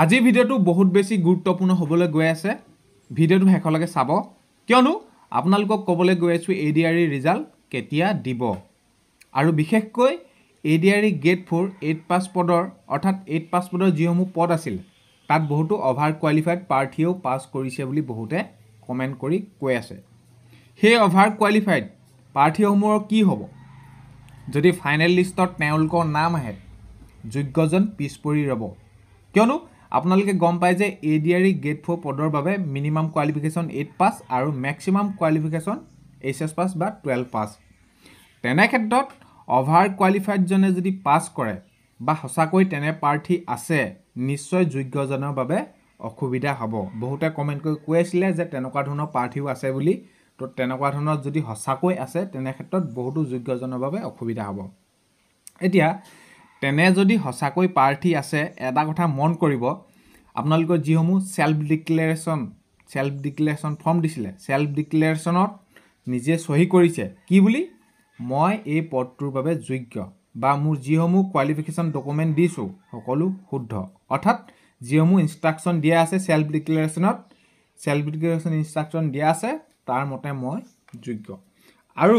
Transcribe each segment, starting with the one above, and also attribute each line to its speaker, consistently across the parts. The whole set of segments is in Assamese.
Speaker 1: আজি ভিডিঅ'টো বহুত বেছি গুৰুত্বপূৰ্ণ হ'বলৈ গৈ আছে ভিডিঅ'টো শেষলৈকে চাব কিয়নো আপোনালোকক ক'বলৈ গৈ আছোঁ এ ডি আৰ ৰিজাল্ট কেতিয়া দিব আৰু বিশেষকৈ A D R E grade four eight pass পদৰ অৰ্থাৎ এইট পাছ পদৰ যিসমূহ পদ আছিল তাত বহুতো অভাৰ কোৱালিফাইড প্ৰাৰ্থীয়েও পাছ কৰিছে বুলি বহুতে কমেণ্ট কৰি কৈ আছে সেই অভাৰ কোৱালিফাইড প্ৰাৰ্থীসমূহৰ কি হ'ব যদি ফাইনেল লিষ্টত তেওঁলোকৰ নাম আহে যোগ্যজন পিছ পৰি ৰ'ব কিয়নো আপোনালোকে গম পায় যে A D R E grade four পদৰ বাবে মিনিমাম কোৱালিফিকেশ্যন এইট পাছ আৰু maximum qualification H S pass বা টুৱেল্ভ পাছ তেনে ক্ষেত্ৰত অভাৰ কোৱালিফাইডজনে যদি পাছ কৰে বা সঁচাকৈ তেনে প্ৰাৰ্থী আছে নিশ্চয় যোগ্যজনৰ বাবে অসুবিধা হ'ব বহুতে কমেণ্ট কৰি কৈ আছিলে যে তেনেকুৱা ধৰণৰ প্ৰাৰ্থীও আছে বুলি তো তেনেকুৱা ধৰণৰ যদি সঁচাকৈ আছে তেনে ক্ষেত্ৰত বহুতো যোগ্যজনৰ বাবে অসুবিধা হ'ব এতিয়া তেনে যদি সঁচাকৈ প্ৰাৰ্থী আছে এটা কথা মন কৰিব আপোনালোকৰ যিসমূহ self declaration self declaration form দিছিলে চেল্ফ ডিক্লেৰেশ্যনত নিজে চহী কৰিছে কি বুলি মই এই পদটোৰ বাবে যোগ্য বা মোৰ যিসমূহ কোৱালিফিকেশ্যন ডকুমেণ্ট দিছোঁ সকলো শুদ্ধ অৰ্থাৎ যিসমূহ ইনষ্ট্ৰাকশ্যন দিয়া আছে চেল্ফ ডিক্লেৰেশ্যনত চেল্ফ ডিক্লেৰেশ্যন ইনষ্ট্ৰাকশ্যন দিয়া আছে তাৰ মতে মই যোগ্য আৰু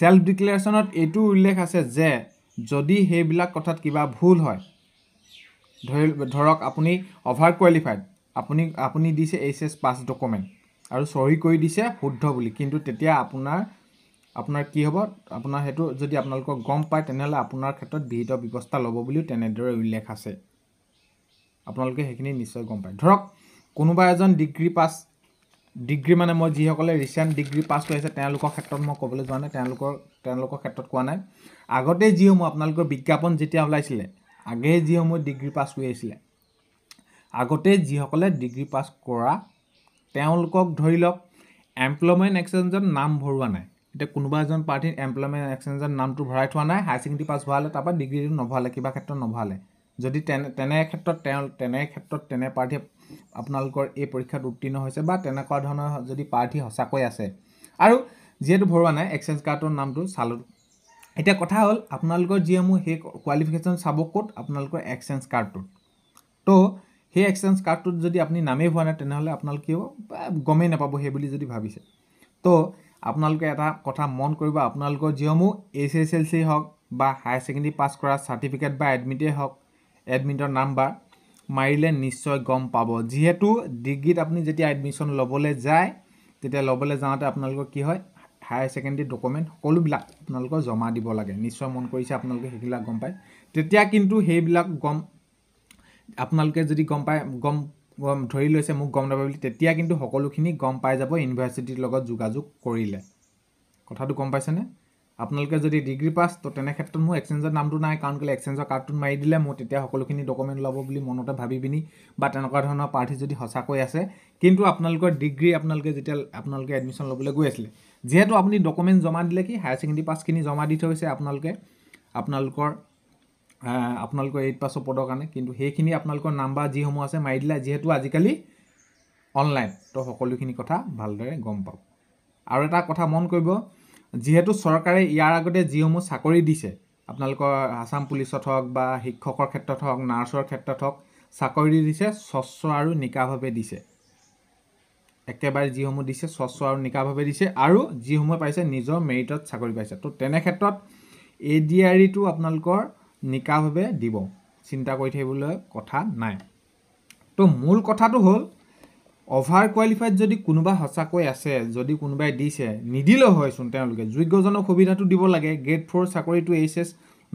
Speaker 1: চেল্ফ ডিক্লেৰেশ্যনত এইটো উল্লেখ আছে যে যদি সেইবিলাক কথাত কিবা ভুল হয় ধৰি ধৰক আপুনি অভাৰ কোৱালিফাইড আপুনি আপুনি দিছে এইচ এছ পাছ ডকুমেণ্ট আৰু চহী কৰি দিছে শুদ্ধ বুলি কিন্তু তেতিয়া আপোনাৰ আপোনাৰ কি হ'ব আপোনাৰ সেইটো যদি আপোনালোকক গম পায় তেনেহ'লে আপোনাৰ ক্ষেত্ৰত বিহিত ব্যৱস্থা ল'ব বুলিও তেনেদৰে উল্লেখ আছে আপোনালোকে সেইখিনি নিশ্চয় গম পায় ধৰক কোনোবা এজন ডিগ্ৰী পাছ ডিগ্ৰী মানে মই যিসকলে ৰিচেণ্ট ডিগ্ৰী পাছ কৰিছে তেওঁলোকৰ ক্ষেত্ৰত মই ক'বলৈ যোৱা নাই তেওঁলোকৰ তেওঁলোকৰ ক্ষেত্ৰত কোৱা নাই আগতে যিসমূহ আপোনালোকৰ বিজ্ঞাপন যেতিয়া ওলাইছিলে আগেয়ে যিসমূহ ডিগ্ৰী পাছ কৰি আহিছিলে আগতে যিসকলে ডিগ্ৰী পাছ কৰা তেওঁলোকক ধৰি লওক এমপ্লয়মেণ্ট এক্সেঞ্জত নাম ভৰোৱা নাই এতিয়া কোনোবা এজন প্ৰাৰ্থী এমপ্লয়মেণ্ট এক্সেঞ্জত নামটো ভৰাই থোৱা নাই হায়াৰ ছেকেণ্ডেৰী পাছ ভৰালে তাৰপৰা ডিগ্ৰীটো নভৰালে কিবা ক্ষেত্ৰত নভৰালে যদি তেনে তেনে ক্ষেত্ৰত তেওঁ তেনে ক্ষেত্ৰত তেনে প্ৰাৰ্থী আপোনালোকৰ এই পৰীক্ষাত উত্তীৰ্ণ হৈছে বা তেনেকুৱা ধৰণৰ যদি প্ৰাৰ্থী সঁচাকৈ আছে আৰু যিহেতু ভৰোৱা নাই এক্সেঞ্জ কাৰ্ডৰ নামটো চালোঁ এতিয়া কথা হ'ল আপোনালোকৰ যিসমূহ সেই কোৱালিফিকেশ্যন চাব ক'ত আপোনালোকৰ এক্সেঞ্জ কাৰ্ডটোত তো সেই এক্সেঞ্জ কাৰ্ডটোত যদি আপুনি নামেই ভৰা নাই তেনেহ'লে আপোনালোকে গমেই নাপাব সেই বুলি যদি ভাবিছে তো আপোনালোকে এটা কথা মন কৰিব আপোনালোকৰ যিসমূহ এইচ এছ এল চি হওক বা হায়াৰ ছেকেণ্ডেৰী পাছ কৰা চাৰ্টিফিকেট বা এডমিটেই হওক এডমিটৰ নাম্বাৰ মাৰিলে নিশ্চয় গম পাব যিহেতু ডিগ্ৰীত আপুনি যেতিয়া এডমিশ্যন ল'বলৈ যায় তেতিয়া ল'বলৈ যাওঁতে আপোনালোকৰ কি হয় হায়াৰ ছেকেণ্ডেৰী ডকুমেণ্ট সকলোবিলাক আপোনালোকৰ জমা দিব লাগে নিশ্চয় মন কৰিছে আপোনালোকে সেইবিলাক গম পায় তেতিয়া কিন্তু সেইবিলাক গম আপোনালোকে যদি গম পায় গম গম ধৰি লৈছে মোক গম নাপায় বুলি তেতিয়া কিন্তু সকলোখিনি গম পাই যাব ইউনিভাৰ্চিটিৰ লগত যোগাযোগ কৰিলে কথাটো গম পাইছেনে আপোনালোকে যদি ডিগ্ৰী পাছ তো তেনে ক্ষেত্ৰত মোৰ এক্সেঞ্জৰ নামটো নাই কাৰণ কেলৈ এক্সেঞ্জৰ কাৰ্ডটোত মাৰি দিলে মই তেতিয়া সকলোখিনি ডকুমেণ্ট ল'ব বুলি মনতে ভাবি পিনি বা তেনেকুৱা ধৰণৰ প্ৰাৰ্থী যদি সঁচাকৈ আছে কিন্তু আপোনালোকৰ ডিগ্ৰী আপোনালোকে যেতিয়া আপোনালোকে এডমিশ্যন ল'বলৈ গৈ আছিলে যিহেতু আপুনি ডকুমেণ্ট জমা দিলে কি হায়াৰ ছেকেণ্ডেৰী পাছখিনি জমা দি থৈছে আপোনালোকে আপোনালোকৰ আপোনালোকৰ এইট পাছৰ পদৰ কাৰণে কিন্তু সেইখিনি আপোনালোকৰ নাম্বাৰ যিসমূহ আছে মাৰি দিলে যিহেতু আজিকালি অনলাইন তো সকলোখিনি কথা ভালদৰে গম পাব আৰু এটা কথা মন কৰিব যিহেতু চৰকাৰে ইয়াৰ আগতে যিসমূহ চাকৰি দিছে আপোনালোকৰ আছাম পুলিচত হওক বা শিক্ষকৰ ক্ষেত্ৰত হওক নাৰ্ছৰ ক্ষেত্ৰত হওক চাকৰি দিছে স্বচ্ছ আৰু নিকাভাৱে দিছে একেবাৰে যিসমূহ দিছে স্বচ্ছ আৰু নিকাভাৱে দিছে আৰু যিসমূহে পাইছে নিজৰ মেৰিটত চাকৰি পাইছে তো তেনে ক্ষেত্ৰত এ ডি আৰ ইটো আপোনালোকৰ নিকাভাৱে দিব চিন্তা কৰি থাকিবলৈ কথা নাই ত' মূল কথাটো হ'ল অভাৰ কোৱালিফাইড যদি কোনোবা সঁচাকৈ আছে যদি কোনোবাই দিছে নিদিলেও হয়চোন তেওঁলোকে যোগ্যজনক সুবিধাটো দিব লাগে গ্ৰেড ফ'ৰ চাকৰিটো এইচ এছ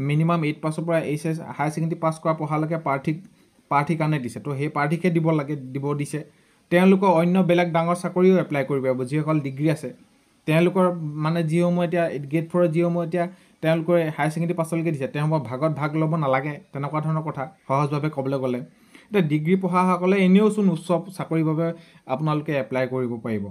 Speaker 1: মিনিমাম এইট পাছৰ পৰা H S higher secondary pass কৰা পঢ়ালৈকে প্ৰাৰ্থীক প্ৰাৰ্থীৰ কাৰণে দিছে ত' সেই প্ৰাৰ্থীকহে দিব লাগে দিব দিছে তেওঁলোকৰ অন্য বেলেগ ডাঙৰ চাকৰিও এপ্লাই কৰিব পাৰিব যিসকল ডিগ্ৰী আছে তেওঁলোকৰ মানে যিসমূহ এতিয়া গ্ৰেড ফ'ৰৰ যিসমূহ এতিয়া তেওঁলোকৰ হায়াৰ ছেকেণ্ডেৰী পাছলৈকে দিছে তেওঁলোকৰ ভাগত ভাগ ল'ব নালাগে তেনেকুৱা ধৰণৰ কথা সহজভাৱে ক'বলৈ গ'লে এতিয়া ডিগ্ৰী পঢ়াসকলে এনেওচোন উচ্চ চাকৰিৰ বাবে আপোনালোকে এপ্লাই কৰিব পাৰিব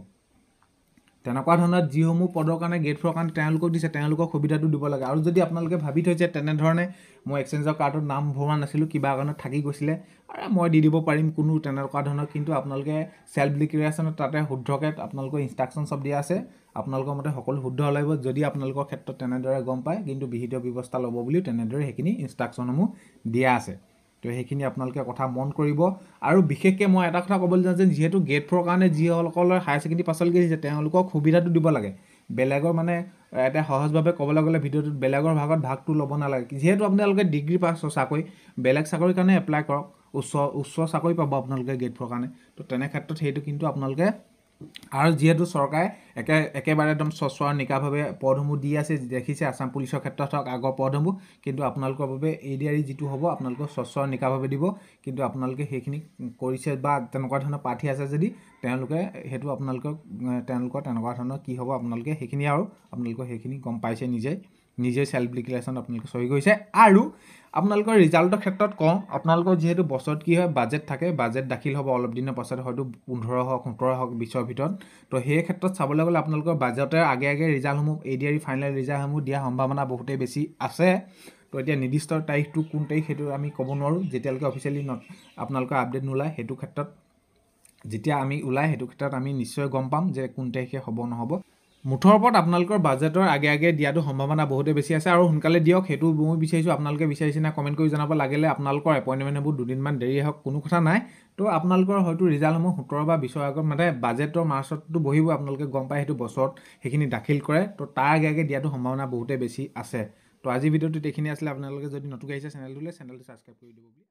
Speaker 1: তেনেকুৱা ধৰণৰ যিসমূহ পদৰ কাৰণে গেট ফৰৰ কাৰণে তেওঁলোকক দিছে তেওঁলোকক সুবিধাটো দিব লাগে আৰু যদি আপোনালোকে ভাবি থৈছে তেনেধৰণে মই এক্সেঞ্জৰ কাৰ্ডত নাম ভৰোৱা নাছিলোঁ কিবা কাৰণে থাকি গৈছিলে আৰে মই দি দিব পাৰিম কোনো তেনেকুৱা ধৰণৰ কিন্তু আপোনালোকে চেল্ফ ডিক্লেৰেশ্যনত তাতে শুদ্ধকৈ আপোনালোকৰ ইনষ্ট্ৰাকশ্যন চব দিয়া আছে আপোনালোকৰ মতে সকলো শুদ্ধ ওলাব যদি আপোনালোকৰ ক্ষেত্ৰত তেনেদৰে গম পায় কিন্তু বিহিত ব্যৱস্থা ল'ব বুলিও তেনেদৰে সেইখিনি ইনষ্ট্ৰাকশ্যনসমূহ দিয়া আছে তো সেইখিনি আপোনালোকে কথা মন কৰিব আৰু বিশেষকৈ মই এটা কথা ক'বলৈ যাওঁ যে যিহেতু গ্ৰেড ফ'ৰৰ কাৰণে যিসকলৰ হায়াৰ ছেকেণ্ডেৰী পাছলৈকে দিছে তেওঁলোকক সুবিধাটো দিব লাগে বেলেগৰ মানে এটা সহজভাৱে ক'বলৈ গ'লে ভিডিঅ'টোত বেলেগৰ ভাগত ভাগটো ল'ব নালাগে যিহেতু আপোনালোকে ডিগ্ৰী পাছ চাকৰি বেলেগ চাকৰিৰ কাৰণে এপ্লাই কৰক উচ্চ উচ্চ চাকৰি পাব আপোনালোকে গ্ৰেড ফ'ৰৰ কাৰণে তো তেনে ক্ষেত্ৰত সেইটো কিন্তু আপোনালোকে আৰু যিহেতু চৰকাৰে একে একেবাৰে একদম স্বচ্ছ আৰু নিকাভাৱে পদসমূহ দি আছে দেখিছে আছাম পুলিচৰ ক্ষেত্ৰত হওক আগৰ পদসমূহ কিন্তু আপোনালোকৰ বাবে এডিয়াৰী যিটো হ'ব আপোনালোকক স্বচ্ছ আৰু নিকাভাৱে দিব কিন্তু আপোনালোকে সেইখিনি কৰিছে বা তেনেকুৱা ধৰণৰ প্ৰাৰ্থী আছে যদি তেওঁলোকে সেইটো আপোনালোকক তেওঁলোকৰ তেনেকুৱা ধৰণৰ কি হ'ব আপোনালোকে সেইখিনি আৰু আপোনালোকৰ সেইখিনি গম পাইছে নিজেই নিজে ছেল্ফ ডিক্লেৰেশ্যন আপোনালোকে চহী কৰিছে আৰু আপোনালোকৰ ৰিজাল্টৰ ক্ষেত্ৰত কওঁ আপোনালোকৰ যিহেতু বছৰত কি হয় বাজেট থাকে বাজেট দাখিল হ'ব অলপ দিনৰ পাছত হয়তো পোন্ধৰ হওক সোতৰ হওক বিছৰ ভিতৰত তো সেই ক্ষেত্ৰত চাবলৈ গ'লে আপোনালোকৰ বাজেটৰ আগে আগে ৰিজাল্টসমূহ এ ডি আৰ ফাইনেল ৰিজাল্টসমূহ দিয়াৰ সম্ভাৱনা বহুতেই বেছি আছে তো এতিয়া নিৰ্দিষ্ট তাৰিখটো কোন তাৰিখ সেইটো আমি ক'ব নোৱাৰোঁ যেতিয়ালৈকে অফিচিয়েলি ন আপোনালোকৰ আপডেট নোলায় সেইটো ক্ষেত্ৰত যেতিয়া আমি ওলাই সেইটো ক্ষেত্ৰত আমি নিশ্চয় গম পাম যে কোন তাৰিখে হ'ব নহ'ব মুঠৰ ওপৰত আপোনালোকৰ বাজেটৰ আগে আগে দিয়াটো সম্ভাৱনা বহুতে বেছি আছে আৰু সোনকালে দিয়ক সেইটো মই বিচাৰিছোঁ আপোনালোকে বিচাৰিছে নাই কমেণ্ট কৰি জনাব লাগিলে আপোনালোকৰ এপইণ্টমেণ্টবোৰ দুদিনমান দেৰি হওক কোনো কথা নাই তো আপোনালোকৰ হয়তো ৰিজাল্টসমূহ সোতৰ বা বিছৰ আগত মানে বাজেটৰ মাৰ্চতটো বহিব আপোনালোকে গম পায় সেইটো বছৰত সেইখিনি দাখিল কৰে তো তাৰ আগে আগে দিয়াটো সম্ভাৱনা বহুতে বেছি আছে তো আজি ভিডিঅ'টোত এইখিনি আছিলে আপোনালোকে যদি নতুন আহিছে চেনেলটোলৈ চেনেলটো ছাবস্ক্ৰাইব কৰি দিব